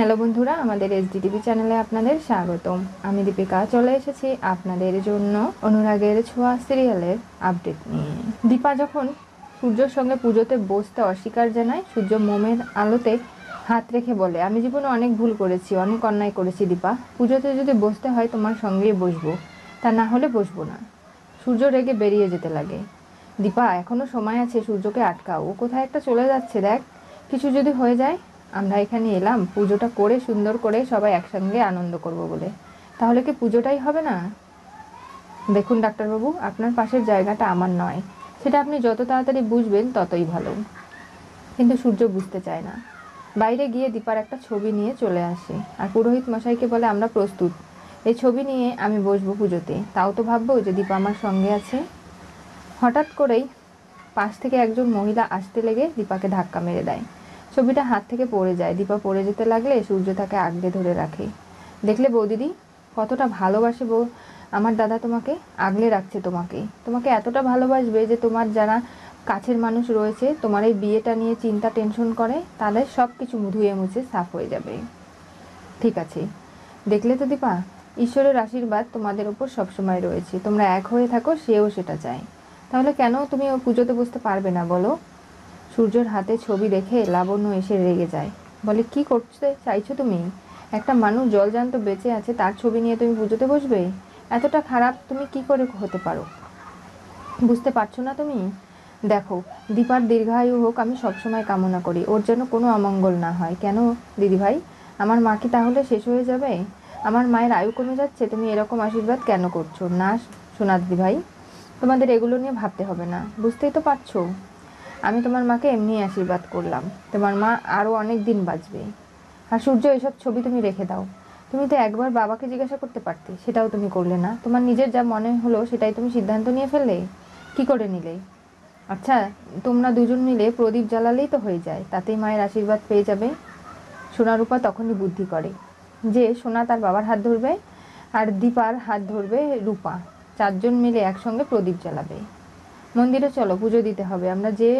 hello বন্ধুরা আমাদের SD TV চ্যানেলে আপনাদের স্বাগতম আমি দীপিকা চলে এসেছি আপনাদের জন্য অনুরাগের ছোঁয়া সিরিয়ালের আপডেট নিয়ে দীপা যখন সূর্যর সঙ্গে পুজোতে বসতে অস্বীকার জানায় সূর্য মোমের আলোতে হাত রেখে বলে আমি জীবনে অনেক ভুল করেছি অনেক অন্যায় করেছি দীপা পুজোতে যদি বসতে হয় তোমার সঙ্গেই বসবো তা না হলে বসবো না সূর্য রেগে বেরিয়ে যেতে লাগে দীপা এখনও সময় আছে সূর্যকে আটকাও ও কোথায় একটা চলে যাচ্ছে দেখ কিছু যদি হয়ে যায় আমরা এখানে এলাম পুজোটা করে সুন্দর করে সবাই একসঙ্গে আনন্দ করব বলে তাহলে কি পুজোটাই হবে না দেখুন ডাক্তারবাবু আপনার পাশের জায়গাটা আমার নয় সেটা আপনি যত তাড়াতাড়ি বুঝবেন ততই ভালো কিন্তু সূর্য বুঝতে চায় না বাইরে গিয়ে দীপার একটা ছবি নিয়ে চলে আসে আর পুরোহিত মশাইকে বলে আমরা প্রস্তুত এই ছবি নিয়ে আমি বসবো পুজোতে তাও তো ভাববো যে দীপা আমার সঙ্গে আছে হঠাৎ করেই পাশ থেকে একজন মহিলা আসতে লেগে দীপাকে ধাক্কা মেরে দেয় ছবিটা হাত থেকে পড়ে যায় দীপা পড়ে যেতে লাগলে সূর্য তাকে আগলে ধরে রাখে দেখলে বৌদিদি কতটা ভালোবাসে বউ আমার দাদা তোমাকে আগলে রাখছে তোমাকে তোমাকে এতটা ভালোবাসবে যে তোমার যারা কাছের মানুষ রয়েছে তোমার এই বিয়েটা নিয়ে চিন্তা টেনশন করে তাদের সব কিছু ধুয়ে মুছে সাফ হয়ে যাবে ঠিক আছে দেখলে তো দীপা ঈশ্বরের আশীর্বাদ তোমাদের ওপর সবসময় রয়েছে তোমরা এক হয়ে থাকো সেও সেটা চায় তাহলে কেন তুমি ও পুজোতে বসতে পারবে না বলো সূর্যর হাতে ছবি দেখে লাবণ্য এসে রেগে যায় বলে কি করছে চাইছো তুমি একটা মানুষ জলজান্ত বেঁচে আছে তার ছবি নিয়ে তুমি বুঝতে বসবে এতটা খারাপ তুমি কি করে হতে পারো বুঝতে পারছো না তুমি দেখো দীপার দীর্ঘায়ু হোক আমি সবসময় কামনা করি ওর যেন কোনো অমঙ্গল না হয় কেন দিদিভাই আমার মা কি তাহলে শেষ হয়ে যাবে আমার মায়ের আয়ু কমে যাচ্ছে তুমি এরকম আশীর্বাদ কেন করছো না সোনা দিদিভাই তোমাদের এগুলো নিয়ে ভাবতে হবে না বুঝতেই তো পারছো আমি তোমার মাকে এমনি আশীর্বাদ করলাম তোমার মা আরও অনেক দিন বাঁচবে আর সূর্য এসব ছবি তুমি রেখে দাও তুমি তো একবার বাবাকে জিজ্ঞাসা করতে পারতে সেটাও তুমি করলে না তোমার নিজের যা মনে হলো সেটাই তুমি সিদ্ধান্ত নিয়ে ফেললে কি করে নিলে আচ্ছা তোমরা দুজন মিলে প্রদীপ জ্বালালেই তো হয়ে যায় তাতেই মায়ের আশীর্বাদ পেয়ে যাবে সোনারূপা তখনই বুদ্ধি করে যে সোনা তার বাবার হাত ধরবে আর দীপার হাত ধরবে রূপা চারজন মিলে একসঙ্গে প্রদীপ জ্বালাবে মন্দিরে চলো পুজো দিতে হবে আমরা যে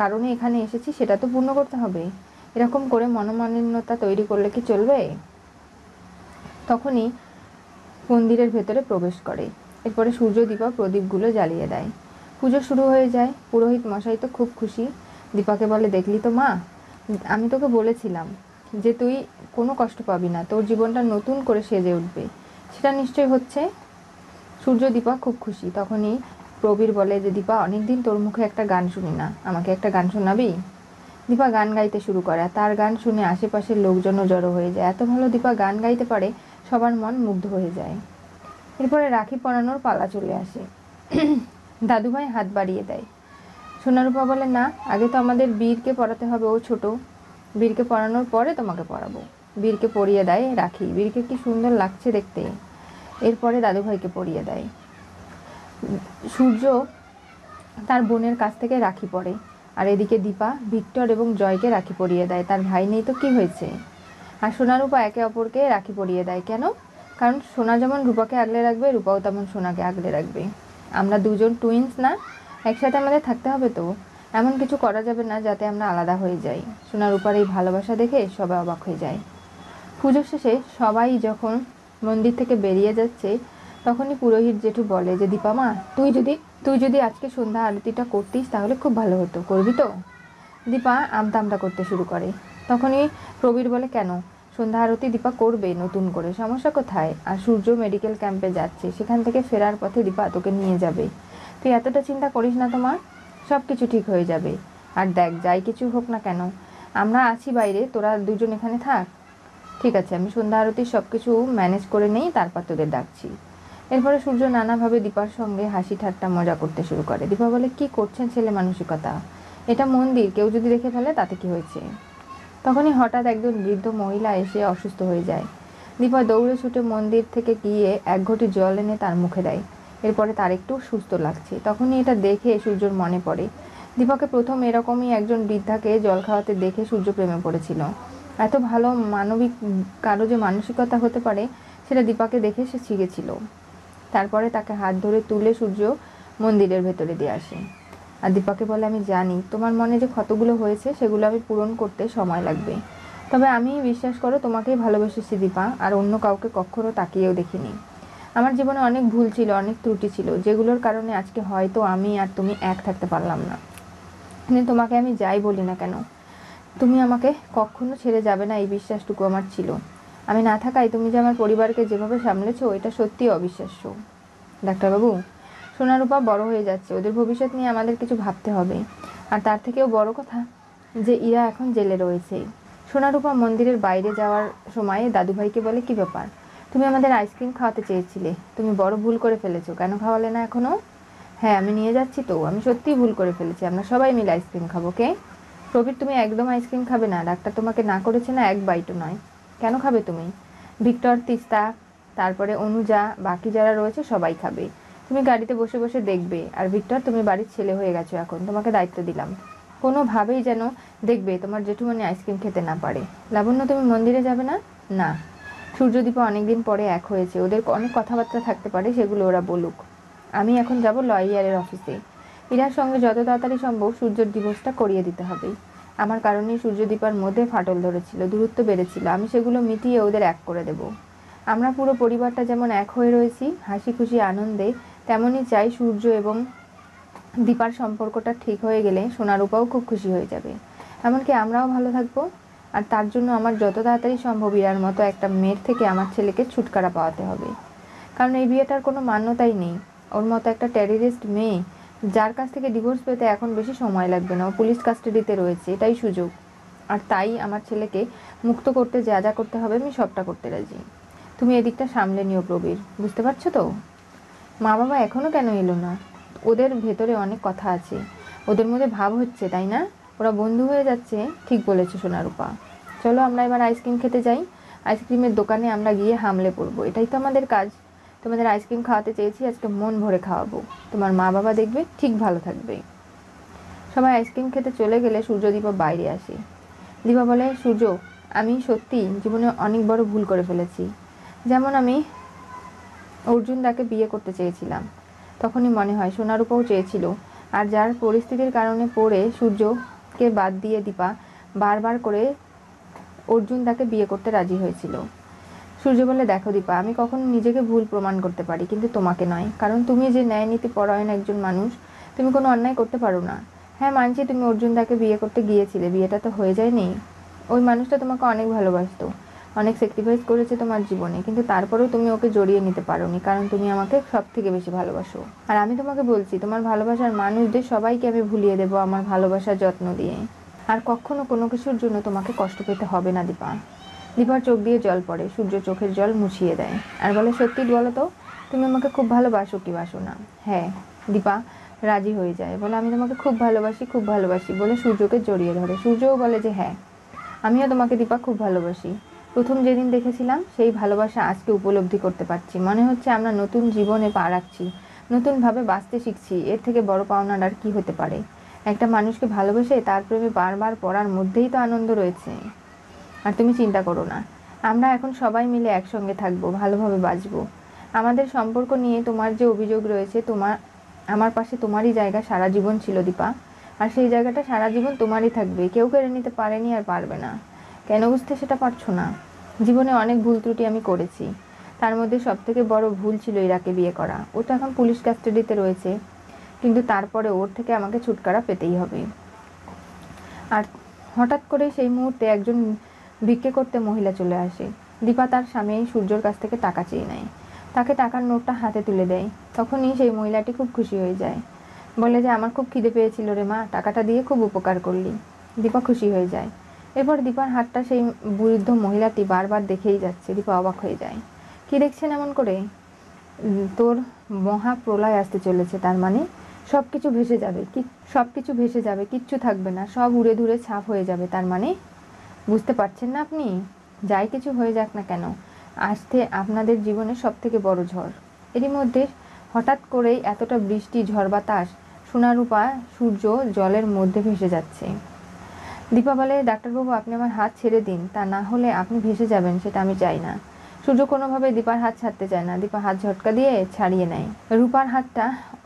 কারণে এখানে এসেছি সেটা তো পূর্ণ করতে হবে এরকম করে মনোমালিন্যতা তৈরি করলে কি চলবে তখনই মন্দিরের ভেতরে প্রবেশ করে এরপরে সূর্য দীপা প্রদীপগুলো জ্বালিয়ে দেয় পুজো শুরু হয়ে যায় পুরোহিত মশাই তো খুব খুশি দীপাকে বলে দেখলি তো মা আমি তোকে বলেছিলাম যে তুই কোনো কষ্ট পাবি না তোর জীবনটা নতুন করে সেজে উঠবে সেটা নিশ্চয় হচ্ছে সূর্য দীপা খুব খুশি তখনই প্রবীর বলে যে দীপা অনেকদিন তোর মুখে একটা গান শুনি না আমাকে একটা গান শোনাবি দীপা গান গাইতে শুরু করে তার গান শুনে আশেপাশের লোকজনও জড়ো হয়ে যায় এত ভালো দীপা গান গাইতে পারে সবার মন মুগ্ধ হয়ে যায় এরপরে রাখি পরানোর পালা চলে আসে দাদুভাই হাত বাড়িয়ে দেয় সোনারূপা বলে না আগে তো আমাদের বীরকে পড়াতে হবে ও ছোট বীরকে পড়ানোর পরে তোমাকে পড়াবো বীরকে পড়িয়ে দেয় রাখি বীরকে কি সুন্দর লাগছে দেখতে এরপরে দাদুভাইকে পড়িয়ে দেয় সূর্য তার বোনের কাছ থেকে রাখি পরে আর এদিকে দীপা ভিক্টর এবং জয়কে রাখি পরিয়ে দেয় তার ভাই নেই তো কী হয়েছে আর সোনা রূপা একে অপরকে রাখি পরিয়ে দেয় কেন কারণ সোনা যেমন রূপাকে আগলে রাখবে রূপাও তেমন সোনাকে আগলে রাখবে আমরা দুজন টুইন্স না একসাথে আমাদের থাকতে হবে তো এমন কিছু করা যাবে না যাতে আমরা আলাদা হয়ে যাই সোনা রূপার এই ভালোবাসা দেখে সবাই অবাক হয়ে যায় পুজোর শেষে সবাই যখন মন্দির থেকে বেরিয়ে যাচ্ছে তখনই পুরোহিত জেঠু বলে যে দীপামা তুই যদি তুই যদি আজকে সন্ধ্যা আরতিটা করতিস তাহলে খুব ভালো হতো করবি তো দীপা আমতা আমতা করতে শুরু করে তখনই প্রবীর বলে কেন সন্ধ্যা আরতি দীপা করবে নতুন করে সমস্যা কোথায় আর সূর্য মেডিকেল ক্যাম্পে যাচ্ছে সেখান থেকে ফেরার পথে দীপা তোকে নিয়ে যাবে তুই এতটা চিন্তা করিস না তোমার সব কিছু ঠিক হয়ে যাবে আর দেখ যাই কিছু হোক না কেন আমরা আছি বাইরে তোরা দুজন এখানে থাক ঠিক আছে আমি সন্ধ্যা আরতির সব কিছু ম্যানেজ করে নেই তারপর তোদের ডাকছি এরপরে সূর্য নানাভাবে দীপার সঙ্গে হাসি ঠাট্টা মজা করতে শুরু করে দীপা বলে কি করছেন ছেলে মানসিকতা এটা মন্দির কেউ যদি দেখে ফেলে তাতে কি হয়েছে তখনই হঠাৎ একজন বৃদ্ধ মহিলা এসে অসুস্থ হয়ে যায় দীপা দৌড়ে ছুটে মন্দির থেকে গিয়ে এক ঘটি জল এনে তার মুখে দেয় এরপরে তার একটু সুস্থ লাগছে তখনই এটা দেখে সূর্যর মনে পড়ে দীপাকে প্রথম এরকমই একজন বৃদ্ধাকে জল খাওয়াতে দেখে সূর্য প্রেমে পড়েছিল এত ভালো মানবিক কারো যে মানসিকতা হতে পারে সেটা দীপাকে দেখে সে শিখেছিল তারপরে তাকে হাত ধরে তুলে সূর্য মন্দিরের ভেতরে দিয়ে আসে আর দীপাকে বলে আমি জানি তোমার মনে যে ক্ষতগুলো হয়েছে সেগুলো আমি পূরণ করতে সময় লাগবে তবে আমি বিশ্বাস করো তোমাকেই ভালোবেসেছি দীপা আর অন্য কাউকে কখনো তাকিয়েও দেখিনি আমার জীবনে অনেক ভুল ছিল অনেক ত্রুটি ছিল যেগুলোর কারণে আজকে হয়তো আমি আর তুমি এক থাকতে পারলাম না কিন্তু তোমাকে আমি যাই বলি না কেন তুমি আমাকে কখনো ছেড়ে যাবে না এই বিশ্বাসটুকু আমার ছিল আমি না থাকায় তুমি যে আমার পরিবারকে যেভাবে সামলেছ এটা সত্যিই অবিশ্বাস্য ডাক্তারবাবু সোনারূপা বড় হয়ে যাচ্ছে ওদের ভবিষ্যৎ নিয়ে আমাদের কিছু ভাবতে হবে আর তার থেকেও বড় কথা যে ইরা এখন জেলে রয়েছে সোনারূপা মন্দিরের বাইরে যাওয়ার সময় দাদুভাইকে বলে কি ব্যাপার তুমি আমাদের আইসক্রিম খাওয়াতে চেয়েছিলে তুমি বড় ভুল করে ফেলেছো কেন খাওয়ালে না এখনও হ্যাঁ আমি নিয়ে যাচ্ছি তো আমি সত্যিই ভুল করে ফেলেছি আমরা সবাই মিলে আইসক্রিম খাবো কে প্রবীর তুমি একদম আইসক্রিম খাবে না ডাক্তার তোমাকে না করেছে না এক বাইটও নয় কেন খাবে তুমি ভিক্টর তিস্তা তারপরে অনুজা বাকি যারা রয়েছে সবাই খাবে তুমি গাড়িতে বসে বসে দেখবে আর ভিক্টর তুমি বাড়ির ছেলে হয়ে গেছো এখন তোমাকে দায়িত্ব দিলাম কোনোভাবেই যেন দেখবে তোমার জেঠুমনি আইসক্রিম খেতে না পারে লাবণ্য তুমি মন্দিরে যাবে না না সূর্যদীপা অনেকদিন পরে এক হয়েছে ওদের অনেক কথাবার্তা থাকতে পারে সেগুলো ওরা বলুক আমি এখন যাব লয়ারের অফিসে ইরার সঙ্গে যত তাড়াতাড়ি সম্ভব সূর্যর ডিভোর্সটা করিয়ে দিতে হবে আমার কারণে সূর্যদীপার মধ্যে ফাটল ধরেছিল দূরত্ব বেড়েছিল আমি সেগুলো মিটিয়ে ওদের এক করে দেব আমরা পুরো পরিবারটা যেমন এক হয়ে রয়েছি হাসি খুশি আনন্দে তেমনই চাই সূর্য এবং দীপার সম্পর্কটা ঠিক হয়ে গেলে সোনারূপাও খুব খুশি হয়ে যাবে এমনকি আমরাও ভালো থাকবো আর তার জন্য আমার যত তাড়াতাড়ি সম্ভব ইরার মতো একটা মেয়ের থেকে আমার ছেলেকে ছুটকারা পাওয়াতে হবে কারণ এই বিয়েটার কোনো মান্যতাই নেই ওর মতো একটা টেরিস্ট মেয়ে যার কাছ থেকে ডিভোর্স পেতে এখন বেশি সময় লাগবে না পুলিশ কাস্টাডিতে রয়েছে এটাই সুযোগ আর তাই আমার ছেলেকে মুক্ত করতে যা যা করতে হবে আমি সবটা করতে রাজি তুমি এদিকটা সামলে নিও প্রবীর বুঝতে পারছো তো মা বাবা এখনও কেন এলো না ওদের ভেতরে অনেক কথা আছে ওদের মধ্যে ভাব হচ্ছে তাই না ওরা বন্ধু হয়ে যাচ্ছে ঠিক বলেছো সোনারূপা চলো আমরা এবার আইসক্রিম খেতে যাই আইসক্রিমের দোকানে আমরা গিয়ে হামলে পড়বো এটাই তো আমাদের কাজ তোমাদের আইসক্রিম খাওয়াতে চেয়েছি আজকে মন ভরে খাওয়াবো তোমার মা বাবা দেখবে ঠিক ভালো থাকবে সবাই আইসক্রিম খেতে চলে গেলে সূর্য দীপা বাইরে আসে দীপা বলে সূর্য আমি সত্যি জীবনে অনেক বড় ভুল করে ফেলেছি যেমন আমি অর্জুন দাকে বিয়ে করতে চেয়েছিলাম তখনই মনে হয় সোনার উপরও চেয়েছিল আর যার পরিস্থিতির কারণে পড়ে সূর্যকে বাদ দিয়ে দীপা বারবার করে অর্জুন দাকে বিয়ে করতে রাজি হয়েছিল সূর্য বলে দেখো দীপা আমি কখন নিজেকে ভুল প্রমাণ করতে পারি কিন্তু তোমাকে নয় কারণ তুমি যে ন্যায় নীতি পরায়ণ একজন মানুষ তুমি কোনো অন্যায় করতে পারো না হ্যাঁ মানছি তুমি অর্জুন দাকে বিয়ে করতে গিয়েছিলে বিয়েটা তো হয়ে যায়নি ওই মানুষটা তোমাকে অনেক ভালোবাসত অনেক স্যাক্রিফাইস করেছে তোমার জীবনে কিন্তু তারপরেও তুমি ওকে জড়িয়ে নিতে পারোনি কারণ তুমি আমাকে সব থেকে বেশি ভালোবাসো আর আমি তোমাকে বলছি তোমার ভালোবাসার মানুষদের সবাইকে আমি ভুলিয়ে দেবো আমার ভালোবাসার যত্ন দিয়ে আর কখনো কোনো কিছুর জন্য তোমাকে কষ্ট পেতে হবে না দীপা দিপার চোখ দিয়ে জল পড়ে সূর্য চোখের জল মুছিয়ে দেয় আর বলে সত্যি বলো তো তুমি আমাকে খুব ভালোবাসো কি বাসো না হ্যাঁ দীপা রাজি হয়ে যায় বলে আমি তোমাকে খুব ভালোবাসি খুব ভালোবাসি বলে সূর্যকে জড়িয়ে ধরে সূর্যও বলে যে হ্যাঁ আমিও তোমাকে দীপা খুব ভালোবাসি প্রথম যেদিন দেখেছিলাম সেই ভালোবাসা আজকে উপলব্ধি করতে পারছি মনে হচ্ছে আমরা নতুন জীবনে পা রাখছি নতুনভাবে বাঁচতে শিখছি এর থেকে বড় পাওনার আর কী হতে পারে একটা মানুষকে ভালোবেসে তার প্রেমে বারবার পড়ার মধ্যেই তো আনন্দ রয়েছে আর তুমি চিন্তা করো না আমরা এখন সবাই মিলে একসঙ্গে থাকবো ভালোভাবে বাঁচবো আমাদের সম্পর্ক নিয়ে তোমার যে অভিযোগ রয়েছে তোমার আমার পাশে তোমারই জায়গা সারা জীবন ছিল দীপা আর সেই জায়গাটা সারা জীবন তোমারই থাকবে কেউ কেড়ে নিতে পারেনি আর পারবে না কেন বুঝতে সেটা পারছো না জীবনে অনেক ভুল ত্রুটি আমি করেছি তার মধ্যে সব থেকে বড় ভুল ছিল ইরাকে বিয়ে করা ও তো এখন পুলিশ কাস্টাডিতে রয়েছে কিন্তু তারপরে ওর থেকে আমাকে ছুটকারা পেতেই হবে আর হঠাৎ করে সেই মুহূর্তে একজন ভিক্ষে করতে মহিলা চলে আসে দীপা তার স্বামী সূর্যর কাছ থেকে টাকা চেয়ে নেয় তাকে টাকার নোটটা হাতে তুলে দেয় তখনই সেই মহিলাটি খুব খুশি হয়ে যায় বলে যে আমার খুব খিদে পেয়েছিল রে মা টাকাটা দিয়ে খুব উপকার করলি দীপা খুশি হয়ে যায় এরপর দীপার হাতটা সেই বৃদ্ধ মহিলাটি বারবার দেখেই যাচ্ছে দীপা অবাক হয়ে যায় কি দেখছেন এমন করে তোর মহা প্রলয় আসতে চলেছে তার মানে সব কিছু ভেসে যাবে কি সব কিছু ভেসে যাবে কিচ্ছু থাকবে না সব উড়ে ধুরে ছাপ হয়ে যাবে তার মানে বুঝতে পারছেন না আপনি যাই কিছু হয়ে যাক না কেন আসতে আপনাদের জীবনের সব থেকে বড় ঝড় এরই মধ্যে হঠাৎ করেই এতটা বৃষ্টি ঝড় বাতাস সোনারূপা সূর্য জলের মধ্যে ভেসে যাচ্ছে দীপা বলে ডাক্তারবাবু আপনি আমার হাত ছেড়ে দিন তা না হলে আপনি ভেসে যাবেন সেটা আমি চাই না সূর্য কোনোভাবে দীপার হাত ছাড়তে চায় না দীপা হাত ঝটকা দিয়ে ছাড়িয়ে নেয় রূপার হাতটা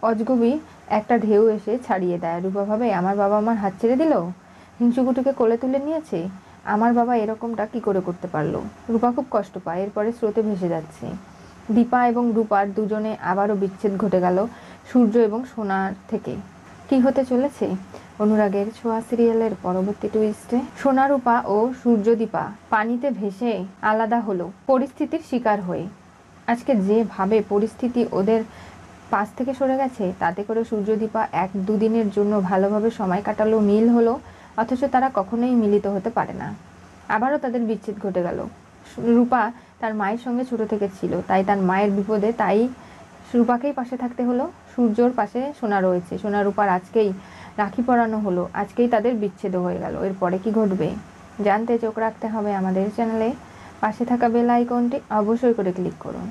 অজগবি একটা ঢেউ এসে ছাড়িয়ে দেয় রূপা ভাবে আমার বাবা আমার হাত ছেড়ে দিল হিংসুকুটুকে কোলে তুলে নিয়েছে আমার বাবা এরকমটা কি করে করতে পারলো রূপা খুব কষ্ট পায় এরপরে স্রোতে ভেসে যাচ্ছে দীপা এবং রূপার দুজনে আবারও বিচ্ছেদ ঘটে গেল সূর্য এবং সোনার থেকে কি হতে চলেছে অনুরাগের ছোঁয়া সিরিয়ালের পরবর্তী টুইস্টে রূপা ও সূর্যদীপা পানিতে ভেসে আলাদা হলো পরিস্থিতির শিকার হয়ে আজকে যেভাবে পরিস্থিতি ওদের পাশ থেকে সরে গেছে তাতে করে সূর্যদীপা এক দুদিনের জন্য ভালোভাবে সময় কাটালো মিল হলো অথচ তারা কখনোই মিলিত হতে পারে না আবারও তাদের বিচ্ছেদ ঘটে গেল রূপা তার মায়ের সঙ্গে ছোট থেকে ছিল তাই তার মায়ের বিপদে তাই রূপাকেই পাশে থাকতে হলো সূর্যর পাশে সোনা রয়েছে সোনা রূপার আজকেই রাখি পরানো হলো আজকেই তাদের বিচ্ছেদ হয়ে গেল এরপরে কি ঘটবে জানতে চোখ রাখতে হবে আমাদের চ্যানেলে পাশে থাকা বেল আইকনটি অবশ্যই করে ক্লিক করুন